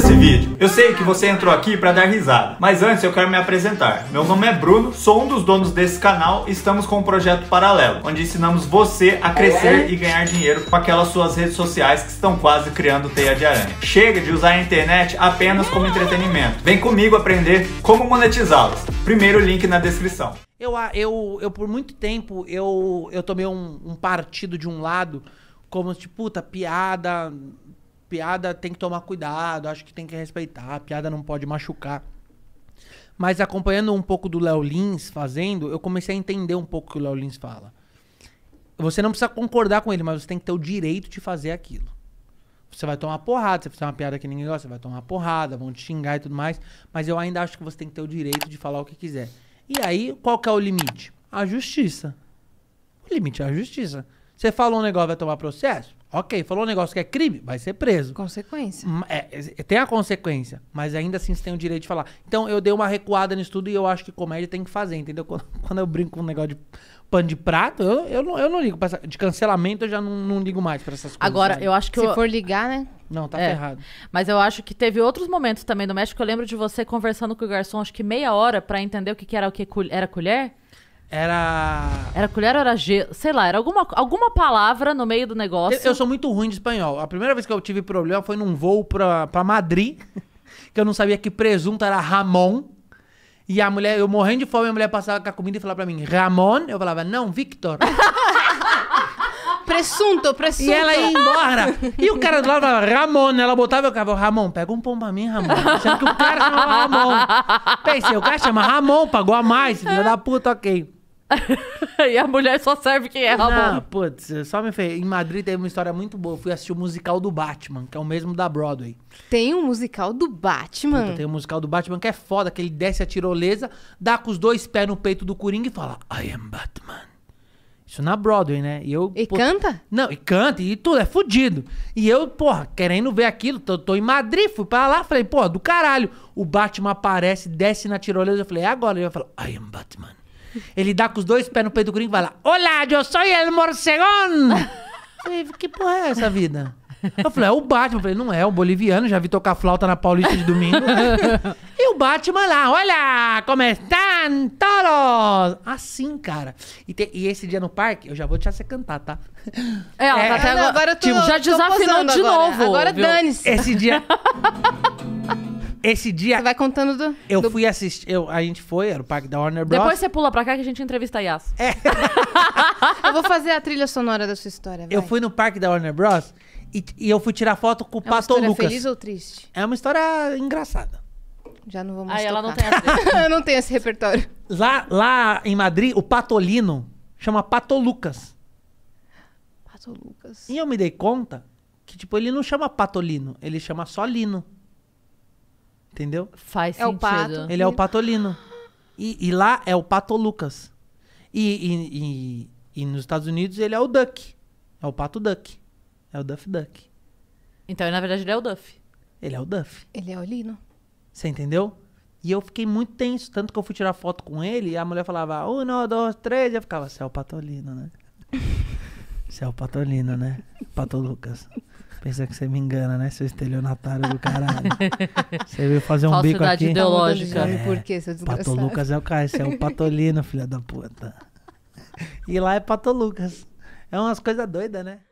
pula vídeo. Eu sei que você entrou aqui para dar risada, mas antes eu quero me apresentar. Meu nome é Bruno, sou um dos donos desse canal e estamos com um projeto paralelo, onde ensinamos você a crescer e ganhar dinheiro com aquelas suas redes sociais que estão quase criando teia de aranha. Chega de usar a internet apenas como entretenimento. Vem comigo aprender como monetizá-las. Primeiro link na descrição. Eu, eu, eu por muito tempo, eu, eu tomei um, um partido de um lado, como tipo, puta, piada, piada tem que tomar cuidado, acho que tem que respeitar, piada não pode machucar. Mas acompanhando um pouco do Léo Lins fazendo, eu comecei a entender um pouco o que o Léo Lins fala. Você não precisa concordar com ele, mas você tem que ter o direito de fazer aquilo. Você vai tomar porrada, você fizer uma piada que ninguém gosta, você vai tomar porrada, vão te xingar e tudo mais. Mas eu ainda acho que você tem que ter o direito de falar o que quiser. E aí, qual que é o limite? A justiça. O limite é a justiça. Você falou um negócio, vai tomar processo? Ok, falou um negócio que é crime, vai ser preso. Consequência. Hum, é, é, é, tem a consequência, mas ainda assim você tem o direito de falar. Então eu dei uma recuada nisso tudo e eu acho que comédia tem que fazer, entendeu? Quando, quando eu brinco com um negócio de pano de prato, eu, eu, não, eu não ligo. Essa, de cancelamento eu já não, não ligo mais para essas coisas. Agora, né? eu acho que. Se eu... for ligar, né? Não, tá é. ferrado. Mas eu acho que teve outros momentos também do México. Eu lembro de você conversando com o garçom, acho que meia hora, para entender o que, que era o que era colher. Era. Era colher ou era gelo? Sei lá, era alguma, alguma palavra no meio do negócio. Eu, eu, sou muito ruim de espanhol. A primeira vez que eu tive problema foi num voo pra, pra Madrid, que eu não sabia que presunto era Ramon. E a mulher, eu morrendo de fome, a mulher passava com a comida e falava pra mim, Ramon? Eu falava, não, Victor. presunto, presunto. E ela ia embora. E o cara do lado falava, Ramon. Ela botava eu cavalo, Ramon, pega um pão pra mim, Ramon. Achando que o cara chamava Ramon. Pensei, o cara chama Ramon, pagou a mais, filho da puta, ok. e a mulher só serve quem é, Ramon. Não, putz, só me fez. Em Madrid teve uma história muito boa. Eu fui assistir o musical do Batman, que é o mesmo da Broadway. Tem um musical do Batman? Puta, tem um musical do Batman que é foda, que ele desce a tirolesa, dá com os dois pés no peito do Coringa e fala, I am Batman. Isso na Broadway, né? E, eu, e pô, canta? Não, e canta, e tudo, é fudido. E eu, porra, querendo ver aquilo, tô, tô em Madrid, fui pra lá, falei, porra, do caralho. O Batman aparece, desce na tirolesa, eu falei, é agora. Ele vai falar, I am Batman. Ele dá com os dois pés no peito do gringo e vai lá: Olá, eu sou el morcegón! falei, que porra é essa vida? Eu falei, é o Batman. Eu falei, não é, o boliviano, já vi tocar flauta na Paulista de domingo. e o Batman lá, olha, como estão todos? Assim, cara. E, te, e, esse dia no parque, eu já vou te você cantar, tá? É, ó, tá é, tá até agora, agora eu tô, Tipo, já desafinou de agora. novo. Agora dane-se. Esse dia... Esse dia. Você vai contando do. Eu do... fui assistir. Eu, a gente foi, era o parque da Warner Bros. Depois você pula pra cá que a gente entrevista a Yas. É. eu vou fazer a trilha sonora da sua história. Vai. Eu fui no parque da Warner Bros. E, e eu fui tirar foto com o é Pato Lucas. É uma história feliz ou triste? É uma história engraçada. Já não vou mais. Ah, ela não tem não tem esse repertório. Lá, lá em Madrid, o Patolino chama Pato Lucas. Pato Lucas. E eu me dei conta que, tipo, ele não chama Patolino, ele chama só Lino. Entendeu? Faz é sentido. O pato. Ele é o Patolino. E, e lá é o Pato Lucas. E, e, e, nos Estados Unidos ele é o Duck. É o Pato Duck. É o Duff Duck. Então, na verdade, ele é o Duff. Ele é o Duff. Ele é o Lino. Você entendeu? E eu fiquei muito tenso. Tanto que eu fui tirar foto com ele e a mulher falava, um, dois, três. E eu ficava, você é o Patolino, né? Você é o Patolino, né? Pato Lucas. Pensa que você me engana, né, seu estelionatário do caralho. Você veio fazer um bico aqui. ideológica. É, Por quê, seu Pato Lucas é o cara, você é o Patolino, filha da puta. E lá é Pato Lucas. É umas coisas doidas, né?